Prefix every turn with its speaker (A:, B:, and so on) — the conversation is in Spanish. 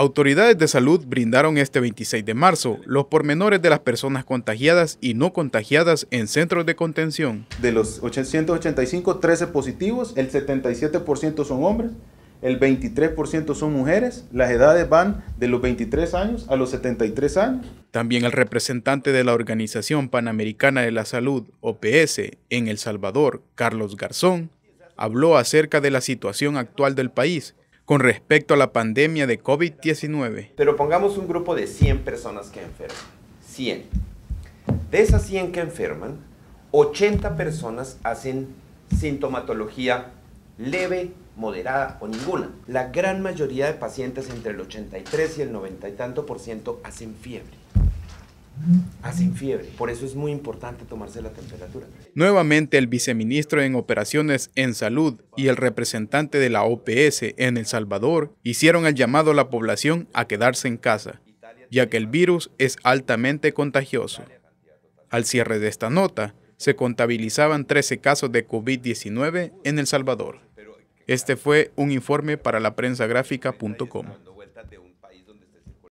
A: Autoridades de salud brindaron este 26 de marzo los pormenores de las personas contagiadas y no contagiadas
B: en centros de contención. De los 885, 13 positivos, el 77% son hombres, el 23% son mujeres, las edades van de los 23 años a los 73 años.
A: También el representante de la Organización Panamericana de la Salud, OPS, en El Salvador, Carlos Garzón, habló acerca de la situación actual del país con respecto a la pandemia de COVID-19.
C: Pero pongamos un grupo de 100 personas que enferman. 100. De esas 100 que enferman, 80 personas hacen sintomatología leve, moderada o ninguna. La gran mayoría de pacientes entre el 83 y el 90 y tanto por ciento hacen fiebre hacen ah, fiebre. Por eso es muy importante tomarse la temperatura.
A: Nuevamente el viceministro en Operaciones en Salud y el representante de la OPS en El Salvador hicieron el llamado a la población a quedarse en casa, ya que el virus es altamente contagioso. Al cierre de esta nota, se contabilizaban 13 casos de COVID-19 en El Salvador. Este fue un informe para la